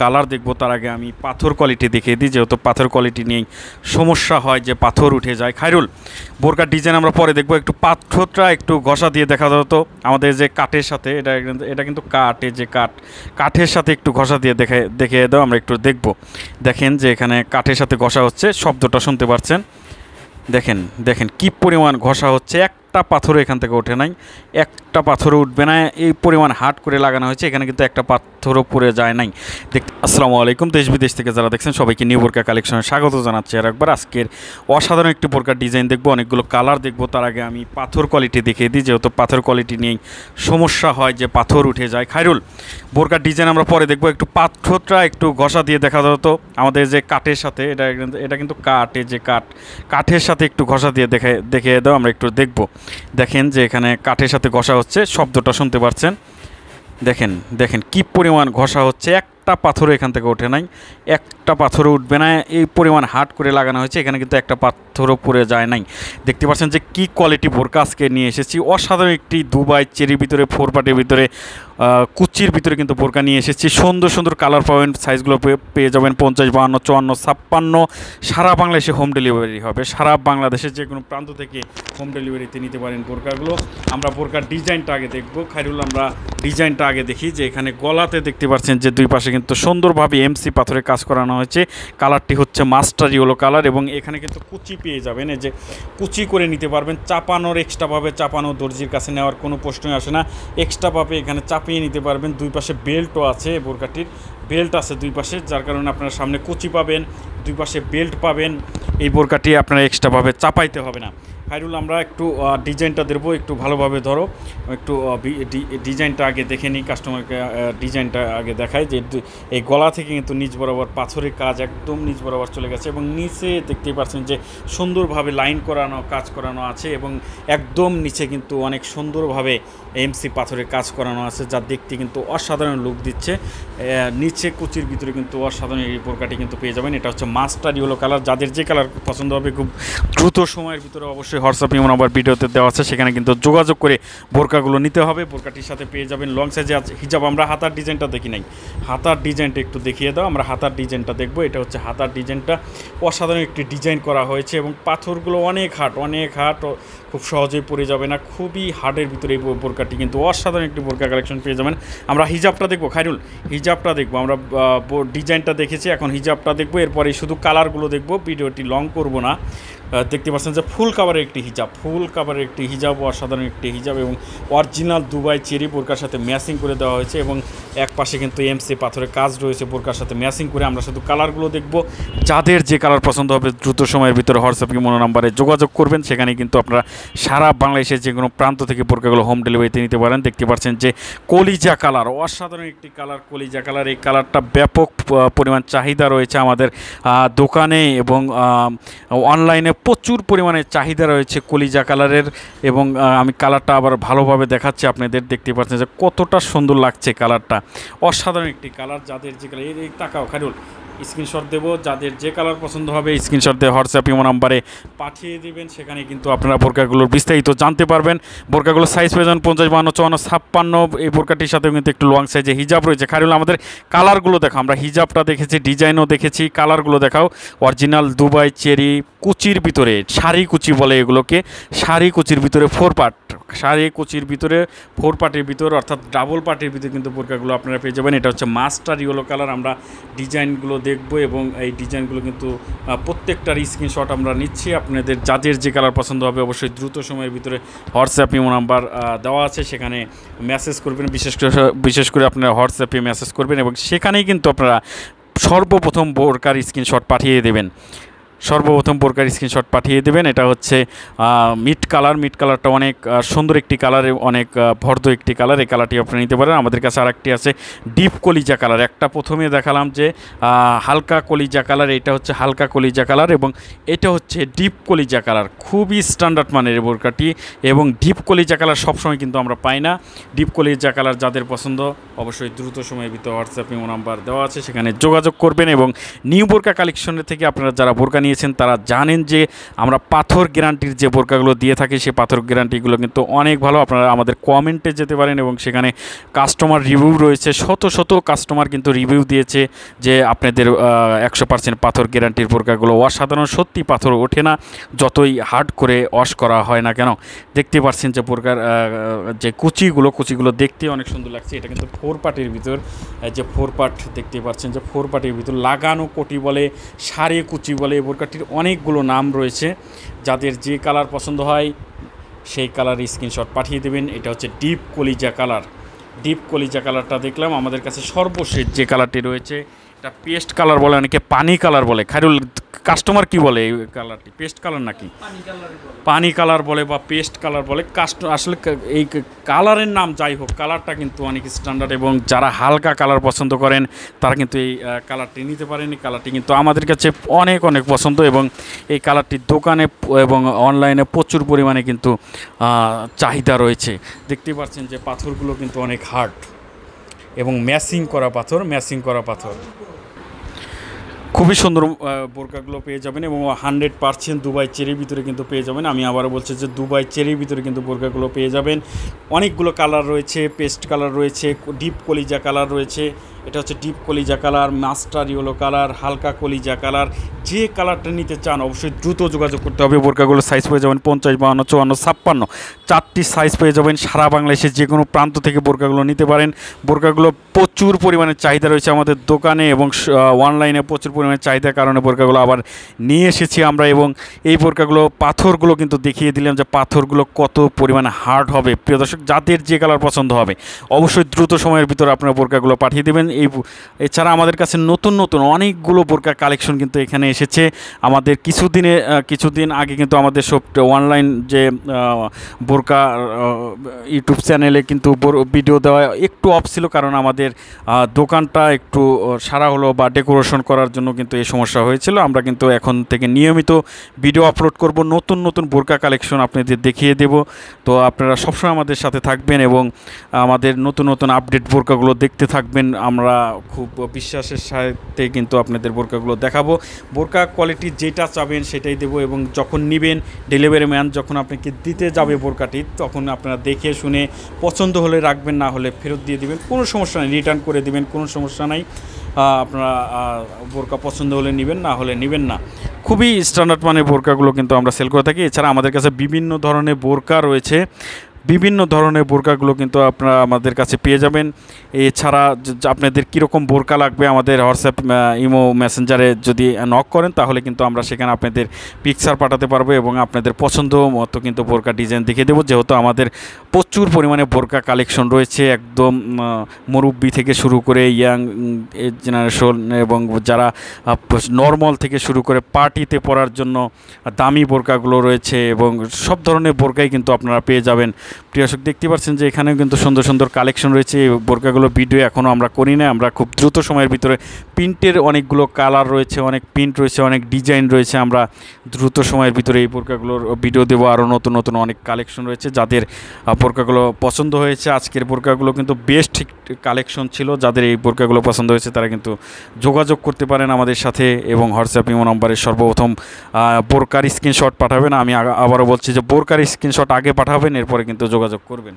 colour দেখব তার আগে আমি পাথর কোয়ালিটি দেখিয়ে দিই যেহেতু পাথর কোয়ালিটি নিয়েই সমস্যা হয় যে পাথর উঠে যায় খাইরুল বোরকার ডিজাইন আমরা পরে দেখব একটু পাথরটা একটু ঘষা দিয়ে দেখা তো আমাদের যে কাঠের সাথে এটা এটা কিন্তু কাঠে যে কাঠ কাঠের সাথে একটু ঘষা দিয়ে দেখে দেখিয়ে দাও আমরা একটু দেখব দেখেন যে এখানে কাঠের সাথে ঘষা হচ্ছে শব্দটা শুনতে পাচ্ছেন দেখেন দেখেন কি পরিমাণ ঘষা হচ্ছে এক একটা পাথরও এখান থেকে ওঠে নাই একটা পাথরও উঠবে না এই পরিমাণ হাট করে লাগানো হয়েছে এখানে কিন্তু একটা পাথরও পড়ে যায় নাই দেখতে আসসালামু আলাইকুম দেশ বিদেশ থেকে যারা দেখছেন সবাইকে নিউ বোরকা কালেকশনে স্বাগত জানাচ্ছি আর একবার আজকের অসাধারণ একটি বোরকার ডিজাইন দেখবো অনেকগুলো কালার দেখবো তার আগে আমি পাথর কোয়ালিটি দেখিয়ে দিই যেহেতু পাথর কোয়ালিটি নিয়েই সমস্যা হয় যে পাথর উঠে যায় খাইরুল বোরকার ডিজাইন আমরা পরে দেখবো একটু পাথরটা একটু ঘষা দিয়ে দেখা যেত আমাদের যে কাঠের সাথে এটা এটা কিন্তু কাঠে যে কাঠ কাঠের সাথে একটু ঘষা দিয়ে দেখে দেখিয়ে দাও আমরা একটু দেখবো দেখেন যে এখানে কাঠের সাথে ঘষা হচ্ছে শব্দটা শুনতে পাচ্ছেন দেখেন দেখেন কি পরিমাণ ঘষা হচ্ছে এক একটা পাথরও এখান থেকে ওঠে নাই একটা পাথরও উঠবে না এই পরিমাণ হাট করে লাগানো হয়েছে এখানে কিন্তু একটা পাথরও পড়ে যায় নাই দেখতে পাচ্ছেন যে কি কোয়ালিটি বোরকা আজকে নিয়ে এসেছি অসাধারণ একটি দুবাই চেরির ভিতরে ফোর পাটের ভিতরে কুচির ভিতরে কিন্তু বোরকা নিয়ে এসেছি সুন্দর সুন্দর কালার পাবেন সাইজগুলো পেয়ে যাবেন পঞ্চাশ বাহান্ন চুয়ান্ন ছাপ্পান্ন সারা বাংলাদেশে হোম ডেলিভারি হবে সারা বাংলাদেশের যে কোনো প্রান্ত থেকে হোম ডেলিভারিতে নিতে পারেন বোরকাগুলো আমরা বোরকার ডিজাইনটা আগে দেখবো খাইরুল আমরা ডিজাইনটা আগে দেখি যে এখানে গলাতে দেখতে পাচ্ছেন যে দুই পাশে কিন্তু সুন্দরভাবে এমসি পাথরে কাজ করানো হয়েছে কালারটি হচ্ছে মাস্টার ইয়েলো কালার এবং এখানে কিন্তু কুচি পেয়ে যাবেন এই যে কুচি করে নিতে পারবেন চাপানোর এক্সট্রাভাবে চাপানো দর্জির কাছে নেওয়ার কোনো প্রশ্নই আসে না এক্সট্রাভাবে এখানে চাপিয়ে নিতে পারবেন দুই পাশে বেল্টও আছে বোরকাটির বেল্ট আছে দুই পাশে যার কারণে আপনার সামনে কুচি পাবেন দুই পাশে বেল্ট পাবেন এই বোরকাটি আপনারা এক্সট্রাভাবে চাপাইতে হবে না হাইরুল আমরা একটু ডিজাইনটা দেবো একটু ভালোভাবে ধরো একটু ডিজাইনটা আগে দেখে নিই কাস্টমারকে ডিজাইনটা আগে দেখাই যে এই গলা থেকে কিন্তু নিচ বরাবর পাথরের কাজ একদম নিচ বরাবর চলে গেছে এবং নিচে দেখতেই পাচ্ছেন যে সুন্দরভাবে লাইন করানো কাজ করানো আছে এবং একদম নিচে কিন্তু অনেক সুন্দরভাবে এমসি পাথরের কাজ করানো আছে যা দেখতে কিন্তু অসাধারণ লুক দিচ্ছে নিচে কুচির ভিতরে কিন্তু অসাধারণ এই পোরকাটি কিন্তু পেয়ে যাবেন এটা হচ্ছে মাস্টার ইয়েলো কালার যাদের যে কালার পছন্দ হবে খুব দ্রুত সময়ের ভিতরে অবশ্যই অবশ্যই হোয়াটসঅ্যাপ ইমো নাম্বার ভিডিওতে দেওয়া আছে সেখানে কিন্তু যোগাযোগ করে বোরকাগুলো নিতে হবে বোরকাটির সাথে পেয়ে যাবেন লং সাইজে আছে হিজাব আমরা হাতার ডিজাইনটা দেখি নাই হাতার ডিজাইনটা একটু দেখিয়ে দাও আমরা হাতার ডিজাইনটা দেখবো এটা হচ্ছে হাতার ডিজাইনটা অসাধারণ একটি ডিজাইন করা হয়েছে এবং পাথরগুলো অনেক হাট অনেক হাট খুব সহজেই পড়ে যাবে না খুবই হাটের ভিতরে এই বোরকাটি কিন্তু অসাধারণ একটি বোরকা কালেকশন পেয়ে যাবেন আমরা হিজাবটা দেখবো খাইরুল হিজাবটা দেখবো আমরা ডিজাইনটা দেখেছি এখন হিজাবটা দেখবো এরপরে শুধু কালারগুলো দেখবো ভিডিওটি লং করবো না দেখতে পাচ্ছেন যে ফুল কাভারের একটি হিজাব ফুল কাভারের একটি হিজাব অসাধারণ একটি হিজাব এবং অরিজিনাল দুবাই চেরি বোরকার সাথে ম্যাচিং করে দেওয়া হয়েছে এবং এক পাশে কিন্তু এমসি পাথরের কাজ রয়েছে বোরকার সাথে ম্যাচিং করে আমরা শুধু কালারগুলো দেখব যাদের যে কালার পছন্দ হবে দ্রুত সময়ের ভিতরে হোয়াটসঅ্যাপ মনো নাম্বারে যোগাযোগ করবেন সেখানে কিন্তু আপনারা সারা বাংলাদেশের যে কোনো প্রান্ত থেকে বোরকাগুলো হোম ডেলিভারিতে নিতে পারেন দেখতে পাচ্ছেন যে কলিজা কালার অসাধারণ একটি কালার কলিজা কালার এই কালারটা ব্যাপক পরিমাণ চাহিদা রয়েছে আমাদের দোকানে এবং অনলাইনে প্রচুর পরিমাণে চাহিদা রয়েছে কলিজা কালারের এবং আমি কালারটা আবার ভালোভাবে দেখাচ্ছি আপনাদের দেখতে পাচ্ছেন যে কতটা সুন্দর লাগছে কালারটা অসাধারণ একটি কালার যাদের যে কালার এই তাকাও খারুল স্ক্রিনশট দেব যাদের যে কালার পছন্দ হবে স্ক্রিনশট দিয়ে হোয়াটসঅ্যাপ ইমো নাম্বারে পাঠিয়ে দেবেন সেখানে কিন্তু আপনারা বোরকাগুলোর বিস্তারিত জানতে পারবেন বোরকাগুলোর সাইজ পেয়ে যান পঞ্চাশ বান্ন চুয়ান্ন ছাপ্পান্ন এই বোরকাটির সাথেও কিন্তু একটু লং সাইজে হিজাব রয়েছে খারিল আমাদের কালারগুলো দেখা আমরা হিজাবটা দেখেছি ডিজাইনও দেখেছি কালারগুলো দেখাও অরিজিনাল দুবাই চেরি কুচির ভিতরে শাড়ি কুচি বলে এগুলোকে শাড়ি কুচির ভিতরে ফোর পার্ট শাড়ি কুচির ভিতরে ফোর পার্টের ভিতরে অর্থাৎ ডাবল পার্টের ভিতরে কিন্তু বোরকাগুলো আপনারা পেয়ে যাবেন এটা হচ্ছে মাস্টার ইয়েলো কালার আমরা ডিজাইনগুলো দেখব এবং এই ডিজাইনগুলো কিন্তু প্রত্যেকটার স্ক্রিনশট আমরা নিচ্ছি আপনাদের যাদের যে কালার পছন্দ হবে অবশ্যই দ্রুত সময়ের ভিতরে হোয়াটসঅ্যাপ ইমো নাম্বার দেওয়া আছে সেখানে মেসেজ করবেন বিশেষ করে বিশেষ করে আপনারা হোয়াটসঅ্যাপে মেসেজ করবেন এবং সেখানেই কিন্তু আপনারা সর্বপ্রথম বোরকার স্ক্রিনশট পাঠিয়ে দেবেন সর্বপ্রথম প্রকার স্ক্রিনশট পাঠিয়ে দেবেন এটা হচ্ছে মিট কালার মিট কালারটা অনেক সুন্দর একটি কালার অনেক ভর্দ একটি কালার এই কালারটি আপনি নিতে পারেন আমাদের কাছে আর একটি আছে ডিপ কলিজা কালার একটা প্রথমে দেখালাম যে হালকা কলিজা কালার এটা হচ্ছে হালকা কলিজা কালার এবং এটা হচ্ছে ডিপ কলিজা কালার খুবই স্ট্যান্ডার্ড মানের এই বোরকাটি এবং ডিপ কলিজা কালার সবসময় কিন্তু আমরা পাই না ডিপ কলিজা কালার যাদের পছন্দ অবশ্যই দ্রুত সময়ের ভিতরে হোয়াটসঅ্যাপ ইমো নাম্বার দেওয়া আছে সেখানে যোগাযোগ করবেন এবং নিউ বোরকা কালেকশনের থেকে আপনারা যারা বোরকা নিয়েছেন তারা জানেন যে আমরা পাথর গ্যারান্টির যে বোরকাগুলো দিয়ে থাকি সেই পাথর গ্যারান্টিগুলো কিন্তু অনেক ভালো আপনারা আমাদের কমেন্টে যেতে পারেন এবং সেখানে কাস্টমার রিভিউ রয়েছে শত শত কাস্টমার কিন্তু রিভিউ দিয়েছে যে আপনাদের একশো পার্সেন্ট পাথর গ্যারান্টির বোরকাগুলো অসাধারণ সত্যি পাথর ওঠে না যতই হার্ড করে ওয়াশ করা হয় না কেন দেখতে পাচ্ছেন যে বোরকার যে কুচিগুলো কুচিগুলো দেখতে অনেক সুন্দর লাগছে এটা কিন্তু ফোর পার্টির ভিতর যে ফোর পার্ট দেখতে পাচ্ছেন যে ফোর পার্টির ভিতর লাগানো কোটি বলে সারে কুচি বলে এবং বোরকাটির অনেকগুলো নাম রয়েছে যাদের যে কালার পছন্দ হয় সেই কালার স্ক্রিনশট পাঠিয়ে দেবেন এটা হচ্ছে ডিপ কলিজা কালার ডিপ কলিজা কালারটা দেখলাম আমাদের কাছে সর্বশেষ যে কালারটি রয়েছে এটা পেস্ট কালার বলে অনেকে পানি কালার বলে খাইরুল কাস্টমার কি বলে এই কালারটি পেস্ট কালার নাকি পানি কালার বলে বা পেস্ট কালার বলে কাস্ট আসলে এই কালারের নাম যাই হোক কালারটা কিন্তু অনেক স্ট্যান্ডার্ড এবং যারা হালকা কালার পছন্দ করেন তারা কিন্তু এই কালারটি নিতে পারেন এই কালারটি কিন্তু আমাদের কাছে অনেক অনেক পছন্দ এবং এই কালারটি দোকানে এবং অনলাইনে প্রচুর পরিমাণে কিন্তু চাহিদা রয়েছে দেখতে পাচ্ছেন যে পাথরগুলো কিন্তু অনেক হার্ড এবং ম্যাসিং করা পাথর ম্যাসিং করা পাথর খুবই সুন্দর বোরকাগুলো পেয়ে যাবেন এবং হান্ড্রেড পার্সেন্ট দুবাই চেরির ভিতরে কিন্তু পেয়ে যাবেন আমি আবারও বলছি যে দুবাই চেরির ভিতরে কিন্তু বোরকাগুলো পেয়ে যাবেন অনেকগুলো কালার রয়েছে পেস্ট কালার রয়েছে ডিপ কলিজা কালার রয়েছে এটা হচ্ছে ডিপ কলিজা কালার মাস্টার ইয়েলো কালার হালকা কলিজা কালার যে কালারটা নিতে চান অবশ্যই দ্রুত যোগাযোগ করতে হবে বোরকাগুলো সাইজ পেয়ে যাবেন পঞ্চাশ বাহান্ন চুয়ান্ন ছাপ্পান্ন চারটি সাইজ পেয়ে যাবেন সারা বাংলাদেশের যে কোনো প্রান্ত থেকে বোরকাগুলো নিতে পারেন বোরকাগুলো প্রচুর পরিমাণে চাহিদা রয়েছে আমাদের দোকানে এবং অনলাইনে প্রচুর পরিমাণে চাহিদার কারণে বোরকাগুলো আবার নিয়ে এসেছি আমরা এবং এই বোরকাগুলো পাথরগুলো কিন্তু দেখিয়ে দিলাম যে পাথরগুলো কত পরিমাণে হার্ড হবে প্রিয় দর্শক যাদের যে কালার পছন্দ হবে অবশ্যই দ্রুত সময়ের ভিতরে আপনার বোরকাগুলো পাঠিয়ে দেবেন এই এছাড়া আমাদের কাছে নতুন নতুন অনেকগুলো বোরকার কালেকশন কিন্তু এখানে এসেছে আমাদের কিছুদিনে কিছুদিন আগে কিন্তু আমাদের সব অনলাইন যে বোরকা ইউটিউব চ্যানেলে কিন্তু ভিডিও দেওয়া একটু অফ ছিল কারণ আমাদের দোকানটা একটু সারা হলো বা ডেকোরেশন করার জন্য কিন্তু এই সমস্যা হয়েছিল আমরা কিন্তু এখন থেকে নিয়মিত ভিডিও আপলোড করব নতুন নতুন বোরকা কালেকশন আপনাদের দেখিয়ে দেব তো আপনারা সবসময় আমাদের সাথে থাকবেন এবং আমাদের নতুন নতুন আপডেট বোরকাগুলো দেখতে থাকবেন আমরা আমরা খুব বিশ্বাসের সাথে কিন্তু আপনাদের বোরকাগুলো দেখাবো বোরকা কোয়ালিটি যেটা চাবেন সেটাই দেব এবং যখন নেবেন ডেলিভারি ম্যান যখন আপনাকে দিতে যাবে বোরকাটি তখন আপনারা দেখে শুনে পছন্দ হলে রাখবেন না হলে ফেরত দিয়ে দিবেন কোনো সমস্যা নেই রিটার্ন করে দেবেন কোনো সমস্যা নাই আপনারা বোরকা পছন্দ হলে নেবেন না হলে নেবেন না খুবই স্ট্যান্ডার্ড মানের বোরকাগুলো কিন্তু আমরা সেল করে থাকি এছাড়া আমাদের কাছে বিভিন্ন ধরনের বোরকা রয়েছে বিভিন্ন ধরনের বোরকাগুলো কিন্তু আপনারা আমাদের কাছে পেয়ে যাবেন এছাড়া আপনাদের কীরকম বোরকা লাগবে আমাদের হোয়াটসঅ্যাপ ইমো মেসেঞ্জারে যদি নক করেন তাহলে কিন্তু আমরা সেখানে আপনাদের পিকচার পাঠাতে পারবো এবং আপনাদের পছন্দ মতো কিন্তু বোরকা ডিজাইন দেখিয়ে দেবো যেহেতু আমাদের প্রচুর পরিমাণে বোরকা কালেকশন রয়েছে একদম মুরব্বী থেকে শুরু করে ইয়াং জেনারেশন এবং যারা নর্মাল থেকে শুরু করে পার্টিতে পরার জন্য দামি বোরকাগুলো রয়েছে এবং সব ধরনের বোরকাই কিন্তু আপনারা পেয়ে যাবেন প্রিয়াসক দেখতে পাচ্ছেন যে এখানেও কিন্তু সুন্দর সুন্দর কালেকশন রয়েছে এই বোরকাগুলো ভিডিও এখনও আমরা করি না আমরা খুব দ্রুত সময়ের ভিতরে প্রিন্টের অনেকগুলো কালার রয়েছে অনেক প্রিন্ট রয়েছে অনেক ডিজাইন রয়েছে আমরা দ্রুত সময়ের ভিতরে এই বোরকাগুলোর ভিডিও দেবো আরও নতুন নতুন অনেক কালেকশন রয়েছে যাদের বোরকাগুলো পছন্দ হয়েছে আজকের বোরকাগুলো কিন্তু বেস্ট ঠিক কালেকশন ছিল যাদের এই বোরকাগুলো পছন্দ হয়েছে তারা কিন্তু যোগাযোগ করতে পারেন আমাদের সাথে এবং হোয়াটসঅ্যাপ ইমো নম্বরে সর্বপ্রথম বোরকার স্ক্রিনশট পাঠাবেন আমি আবারও বলছি যে বোরকার স্ক্রিনশট আগে পাঠাবেন এরপরে কিন্তু যোগাযোগ করবেন